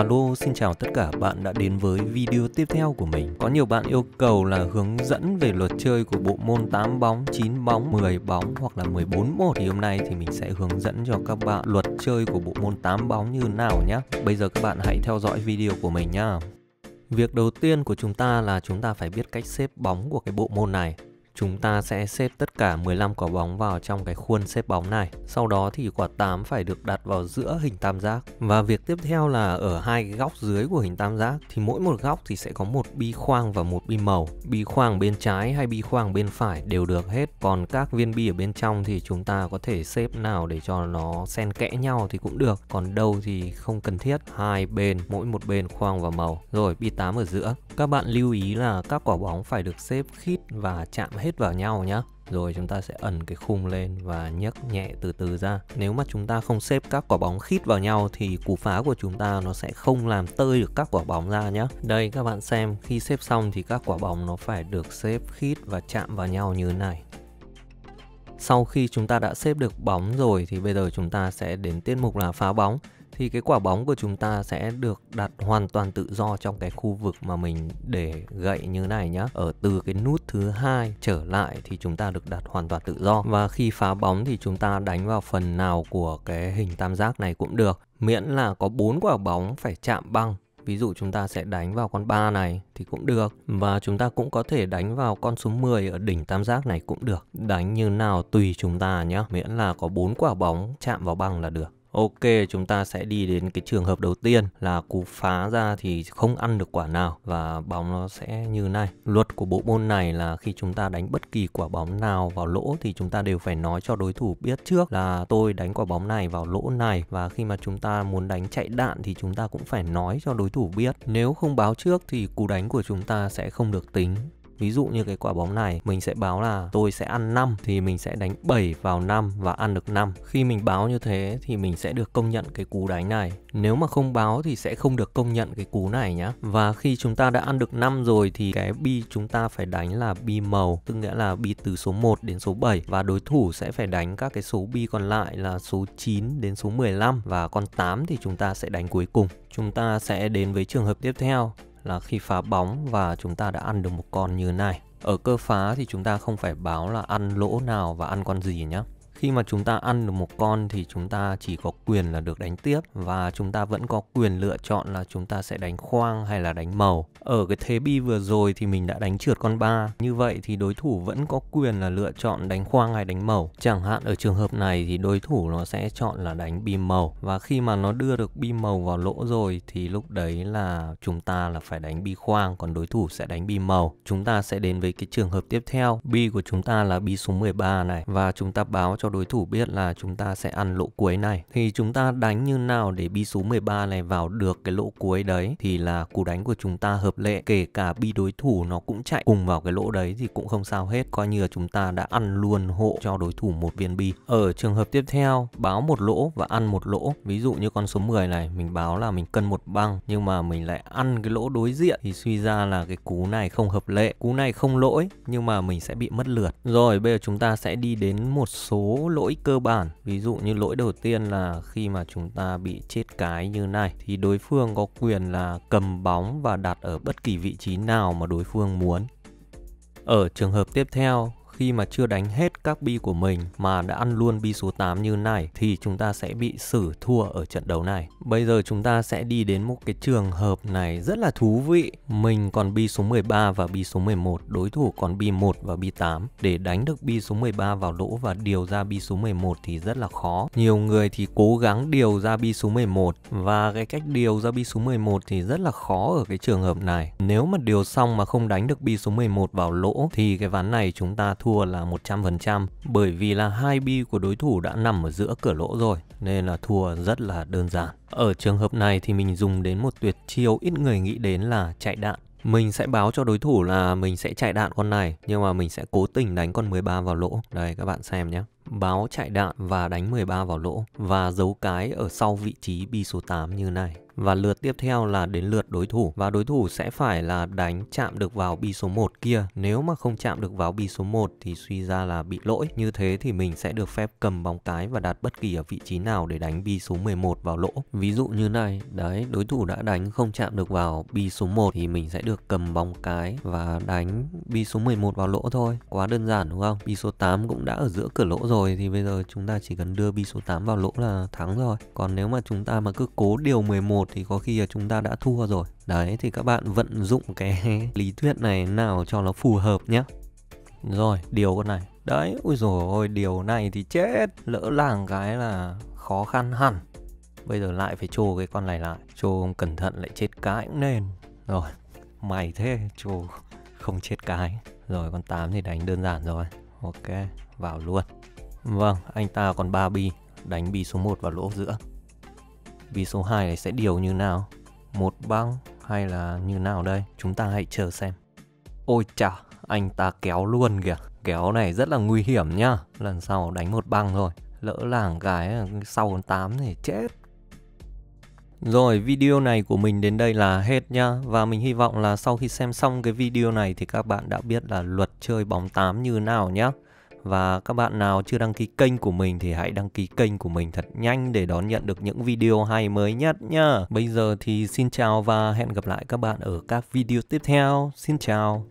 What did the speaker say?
Alo, xin chào tất cả bạn đã đến với video tiếp theo của mình. Có nhiều bạn yêu cầu là hướng dẫn về luật chơi của bộ môn 8 bóng, 9 bóng, 10 bóng hoặc là 14 một thì hôm nay thì mình sẽ hướng dẫn cho các bạn luật chơi của bộ môn 8 bóng như nào nhé. Bây giờ các bạn hãy theo dõi video của mình nhá. Việc đầu tiên của chúng ta là chúng ta phải biết cách xếp bóng của cái bộ môn này. Chúng ta sẽ xếp tất cả 15 quả bóng vào trong cái khuôn xếp bóng này. Sau đó thì quả 8 phải được đặt vào giữa hình tam giác. Và việc tiếp theo là ở hai cái góc dưới của hình tam giác thì mỗi một góc thì sẽ có một bi khoang và một bi màu. Bi khoang bên trái hay bi khoang bên phải đều được hết. Còn các viên bi ở bên trong thì chúng ta có thể xếp nào để cho nó xen kẽ nhau thì cũng được. Còn đâu thì không cần thiết. Hai bên, mỗi một bên khoang và màu. Rồi bi 8 ở giữa. Các bạn lưu ý là các quả bóng phải được xếp khít và chạm hết hết vào nhau nhé rồi chúng ta sẽ ẩn cái khung lên và nhấc nhẹ từ từ ra. Nếu mà chúng ta không xếp các quả bóng khít vào nhau thì cú phá của chúng ta nó sẽ không làm tơi được các quả bóng ra nhé. Đây các bạn xem, khi xếp xong thì các quả bóng nó phải được xếp khít và chạm vào nhau như thế này. Sau khi chúng ta đã xếp được bóng rồi thì bây giờ chúng ta sẽ đến tiết mục là phá bóng thì cái quả bóng của chúng ta sẽ được đặt hoàn toàn tự do trong cái khu vực mà mình để gậy như này nhá ở từ cái nút thứ hai trở lại thì chúng ta được đặt hoàn toàn tự do và khi phá bóng thì chúng ta đánh vào phần nào của cái hình tam giác này cũng được miễn là có bốn quả bóng phải chạm băng Ví dụ chúng ta sẽ đánh vào con 3 này thì cũng được Và chúng ta cũng có thể đánh vào con số 10 ở đỉnh tam giác này cũng được Đánh như nào tùy chúng ta nhé Miễn là có bốn quả bóng chạm vào băng là được Ok, chúng ta sẽ đi đến cái trường hợp đầu tiên là cú phá ra thì không ăn được quả nào và bóng nó sẽ như này. Luật của bộ môn này là khi chúng ta đánh bất kỳ quả bóng nào vào lỗ thì chúng ta đều phải nói cho đối thủ biết trước là tôi đánh quả bóng này vào lỗ này và khi mà chúng ta muốn đánh chạy đạn thì chúng ta cũng phải nói cho đối thủ biết. Nếu không báo trước thì cú đánh của chúng ta sẽ không được tính. Ví dụ như cái quả bóng này, mình sẽ báo là tôi sẽ ăn 5 thì mình sẽ đánh 7 vào 5 và ăn được 5. Khi mình báo như thế thì mình sẽ được công nhận cái cú đánh này. Nếu mà không báo thì sẽ không được công nhận cái cú này nhá. Và khi chúng ta đã ăn được 5 rồi thì cái bi chúng ta phải đánh là bi màu, tức nghĩa là bi từ số 1 đến số 7 và đối thủ sẽ phải đánh các cái số bi còn lại là số 9 đến số 15 và con 8 thì chúng ta sẽ đánh cuối cùng. Chúng ta sẽ đến với trường hợp tiếp theo là khi phá bóng và chúng ta đã ăn được một con như này ở cơ phá thì chúng ta không phải báo là ăn lỗ nào và ăn con gì nhé khi mà chúng ta ăn được một con thì chúng ta chỉ có quyền là được đánh tiếp và chúng ta vẫn có quyền lựa chọn là chúng ta sẽ đánh khoang hay là đánh màu. Ở cái thế bi vừa rồi thì mình đã đánh trượt con ba Như vậy thì đối thủ vẫn có quyền là lựa chọn đánh khoang hay đánh màu. Chẳng hạn ở trường hợp này thì đối thủ nó sẽ chọn là đánh bi màu và khi mà nó đưa được bi màu vào lỗ rồi thì lúc đấy là chúng ta là phải đánh bi khoang còn đối thủ sẽ đánh bi màu. Chúng ta sẽ đến với cái trường hợp tiếp theo. Bi của chúng ta là bi số 13 này và chúng ta báo cho đối thủ biết là chúng ta sẽ ăn lỗ cuối này thì chúng ta đánh như nào để bi số 13 này vào được cái lỗ cuối đấy thì là cú đánh của chúng ta hợp lệ kể cả bi đối thủ nó cũng chạy cùng vào cái lỗ đấy thì cũng không sao hết coi như là chúng ta đã ăn luôn hộ cho đối thủ một viên bi ở trường hợp tiếp theo báo một lỗ và ăn một lỗ ví dụ như con số 10 này mình báo là mình cân một băng nhưng mà mình lại ăn cái lỗ đối diện thì suy ra là cái cú này không hợp lệ cú này không lỗi nhưng mà mình sẽ bị mất lượt rồi bây giờ chúng ta sẽ đi đến một số lỗi cơ bản ví dụ như lỗi đầu tiên là khi mà chúng ta bị chết cái như này thì đối phương có quyền là cầm bóng và đặt ở bất kỳ vị trí nào mà đối phương muốn ở trường hợp tiếp theo khi mà chưa đánh hết các bi của mình mà đã ăn luôn bi số 8 như này thì chúng ta sẽ bị xử thua ở trận đấu này. Bây giờ chúng ta sẽ đi đến một cái trường hợp này rất là thú vị. Mình còn bi số 13 và bi số 11, đối thủ còn bi 1 và bi 8. Để đánh được bi số 13 vào lỗ và điều ra bi số 11 thì rất là khó. Nhiều người thì cố gắng điều ra bi số 11 và cái cách điều ra bi số 11 thì rất là khó ở cái trường hợp này. Nếu mà điều xong mà không đánh được bi số 11 vào lỗ thì cái ván này chúng ta thua thua là 100% bởi vì là hai bi của đối thủ đã nằm ở giữa cửa lỗ rồi nên là thua rất là đơn giản. Ở trường hợp này thì mình dùng đến một tuyệt chiêu ít người nghĩ đến là chạy đạn. Mình sẽ báo cho đối thủ là mình sẽ chạy đạn con này nhưng mà mình sẽ cố tình đánh con 13 vào lỗ. Đây các bạn xem nhé. Báo chạy đạn và đánh 13 vào lỗ và giấu cái ở sau vị trí bi số 8 như này và lượt tiếp theo là đến lượt đối thủ và đối thủ sẽ phải là đánh chạm được vào bi số 1 kia. Nếu mà không chạm được vào bi số 1 thì suy ra là bị lỗi. Như thế thì mình sẽ được phép cầm bóng cái và đặt bất kỳ ở vị trí nào để đánh bi số 11 vào lỗ. Ví dụ như này, đấy, đối thủ đã đánh không chạm được vào bi số 1 thì mình sẽ được cầm bóng cái và đánh bi số 11 vào lỗ thôi. Quá đơn giản đúng không? Bi số 8 cũng đã ở giữa cửa lỗ rồi thì bây giờ chúng ta chỉ cần đưa bi số 8 vào lỗ là thắng rồi. Còn nếu mà chúng ta mà cứ cố điều 11 thì có khi là chúng ta đã thua rồi đấy thì các bạn vận dụng cái lý thuyết này nào cho nó phù hợp nhé rồi điều con này đấy ui rồi ôi điều này thì chết lỡ làng cái là khó khăn hẳn bây giờ lại phải trồ cái con này lại trồ không cẩn thận lại chết cái cũng nên rồi mày thế trồ không chết cái rồi con 8 thì đánh đơn giản rồi ok vào luôn vâng anh ta còn ba bi đánh bi số 1 vào lỗ giữa vì số 2 này sẽ điều như nào một băng hay là như nào đây chúng ta hãy chờ xem ôi chà anh ta kéo luôn kìa kéo này rất là nguy hiểm nhá lần sau đánh một băng rồi lỡ làng cái sau 8 thì chết rồi video này của mình đến đây là hết nha Và mình hy vọng là sau khi xem xong cái video này thì các bạn đã biết là luật chơi bóng 8 như nào nhá và các bạn nào chưa đăng ký kênh của mình thì hãy đăng ký kênh của mình thật nhanh để đón nhận được những video hay mới nhất nhá. Bây giờ thì xin chào và hẹn gặp lại các bạn ở các video tiếp theo. Xin chào.